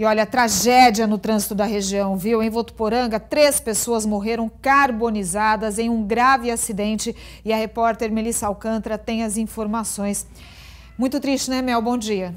E olha, tragédia no trânsito da região, viu? Em Votuporanga, três pessoas morreram carbonizadas em um grave acidente e a repórter Melissa Alcântara tem as informações. Muito triste, né, Mel? Bom dia.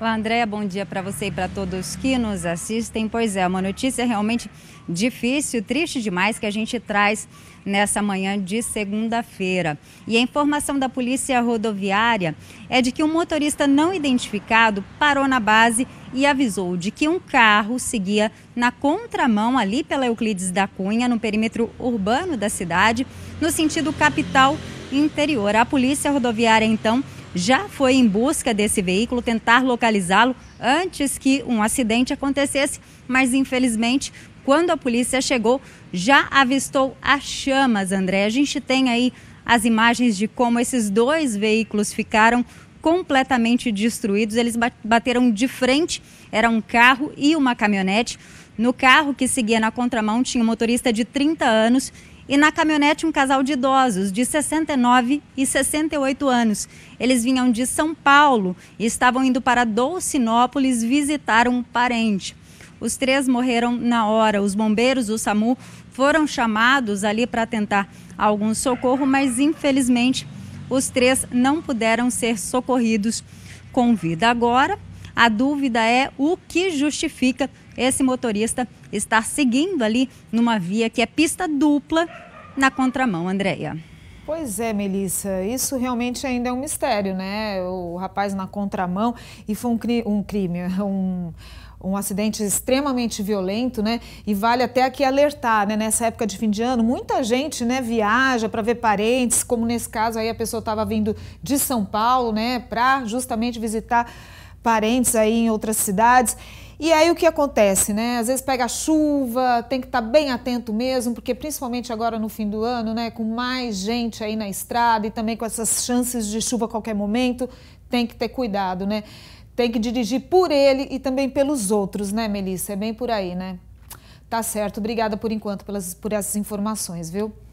Olá, bom dia para você e para todos que nos assistem. Pois é, uma notícia realmente difícil, triste demais que a gente traz nessa manhã de segunda-feira. E a informação da Polícia Rodoviária é de que um motorista não identificado parou na base e avisou de que um carro seguia na contramão ali pela Euclides da Cunha, no perímetro urbano da cidade, no sentido capital interior. A Polícia Rodoviária então já foi em busca desse veículo, tentar localizá-lo antes que um acidente acontecesse, mas infelizmente, quando a polícia chegou, já avistou as chamas, André. A gente tem aí as imagens de como esses dois veículos ficaram completamente destruídos. Eles bateram de frente, era um carro e uma caminhonete. No carro que seguia na contramão tinha um motorista de 30 anos e na caminhonete um casal de idosos de 69 e 68 anos. Eles vinham de São Paulo e estavam indo para Dolcinópolis visitar um parente. Os três morreram na hora. Os bombeiros, o SAMU, foram chamados ali para tentar algum socorro, mas infelizmente os três não puderam ser socorridos com vida. Agora, a dúvida é o que justifica esse motorista estar seguindo ali numa via que é pista dupla na contramão, Andréia. Pois é, Melissa, isso realmente ainda é um mistério, né? O rapaz na contramão e foi um, cri um crime, um, um acidente extremamente violento, né? E vale até aqui alertar, né? Nessa época de fim de ano, muita gente, né, viaja para ver parentes, como nesse caso aí a pessoa estava vindo de São Paulo, né, para justamente visitar parentes aí em outras cidades. E aí o que acontece, né? Às vezes pega chuva, tem que estar tá bem atento mesmo, porque principalmente agora no fim do ano, né, com mais gente aí na estrada e também com essas chances de chuva a qualquer momento, tem que ter cuidado, né? Tem que dirigir por ele e também pelos outros, né, Melissa? É bem por aí, né? Tá certo. Obrigada por enquanto pelas, por essas informações, viu?